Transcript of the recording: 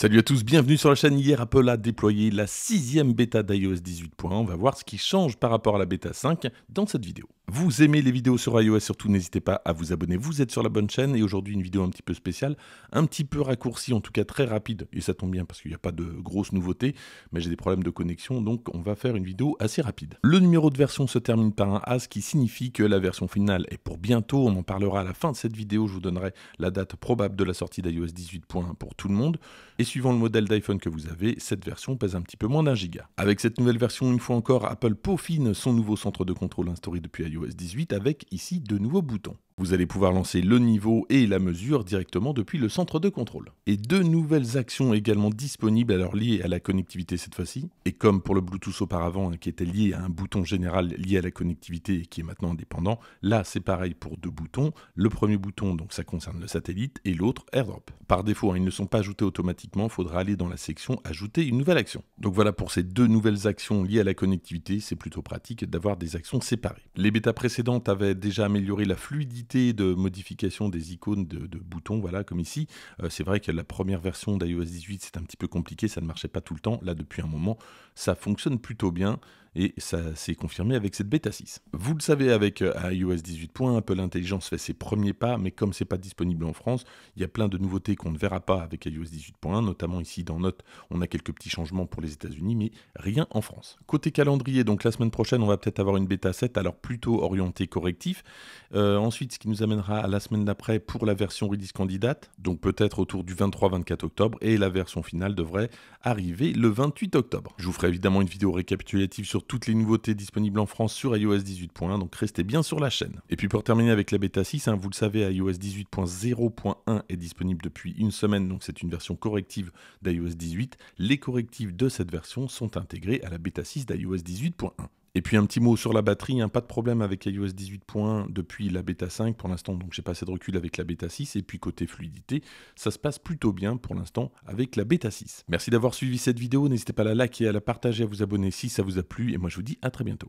Salut à tous, bienvenue sur la chaîne. Hier, Apple a déployé la sixième bêta d'iOS 18.1. On va voir ce qui change par rapport à la bêta 5 dans cette vidéo. Vous aimez les vidéos sur iOS, surtout n'hésitez pas à vous abonner. Vous êtes sur la bonne chaîne et aujourd'hui une vidéo un petit peu spéciale, un petit peu raccourcie, en tout cas très rapide. Et ça tombe bien parce qu'il n'y a pas de grosses nouveautés, mais j'ai des problèmes de connexion, donc on va faire une vidéo assez rapide. Le numéro de version se termine par un A, qui signifie que la version finale est pour bientôt. On en parlera à la fin de cette vidéo. Je vous donnerai la date probable de la sortie d'iOS 18.1 pour tout le monde. Et suivant le modèle d'iPhone que vous avez, cette version pèse un petit peu moins d'un giga. Avec cette nouvelle version, une fois encore, Apple peaufine son nouveau centre de contrôle instauré depuis iOS 18 avec ici de nouveaux boutons. Vous allez pouvoir lancer le niveau et la mesure directement depuis le centre de contrôle. Et deux nouvelles actions également disponibles, alors liées à la connectivité cette fois-ci. Et comme pour le Bluetooth auparavant, hein, qui était lié à un bouton général lié à la connectivité et qui est maintenant indépendant, là c'est pareil pour deux boutons. Le premier bouton, donc ça concerne le satellite, et l'autre AirDrop. Par défaut, hein, ils ne sont pas ajoutés automatiquement, il faudra aller dans la section Ajouter une nouvelle action. Donc voilà pour ces deux nouvelles actions liées à la connectivité, c'est plutôt pratique d'avoir des actions séparées. Les bêta la précédente avait déjà amélioré la fluidité de modification des icônes de, boutons, voilà, comme ici. Euh, c'est vrai que la première version d'iOS 18, c'est un petit peu compliqué, ça ne marchait pas tout le temps. Là, depuis un moment, ça fonctionne plutôt bien et ça s'est confirmé avec cette bêta 6. Vous le savez, avec euh, iOS 18.1, Apple Intelligence fait ses premiers pas, mais comme c'est pas disponible en France, il y a plein de nouveautés qu'on ne verra pas avec iOS 18.1, notamment ici dans Note, on a quelques petits changements pour les États-Unis, mais rien en France. Côté calendrier, donc la semaine prochaine, on va peut-être avoir une bêta 7, alors plutôt orientée correctif. Euh, ensuite, ce qui nous amènera à la semaine d'après pour la version release candidate, donc peut-être autour du 23-24 octobre, et la version finale devrait arriver le 28 octobre. Je vous ferai évidemment une vidéo récapitulative sur toutes les nouveautés disponibles en France sur iOS 18.1, donc restez bien sur la chaîne. Et puis pour terminer avec la bêta 6, hein, vous le savez, iOS 18.0.1 est disponible depuis une semaine, donc c'est une version corrective d'iOS 18. Les correctifs de cette version sont intégrés à la bêta 6 d'iOS 18.1. Et puis un petit mot sur la batterie, hein, pas de problème avec iOS 18.1 depuis la bêta 5 pour l'instant, donc j'ai pas assez de recul avec la bêta 6. Et puis côté fluidité, ça se passe plutôt bien pour l'instant avec la bêta 6. Merci d'avoir suivi cette vidéo, n'hésitez pas à la liker, à la partager, à vous abonner si ça vous a plu, et moi je vous dis à très bientôt.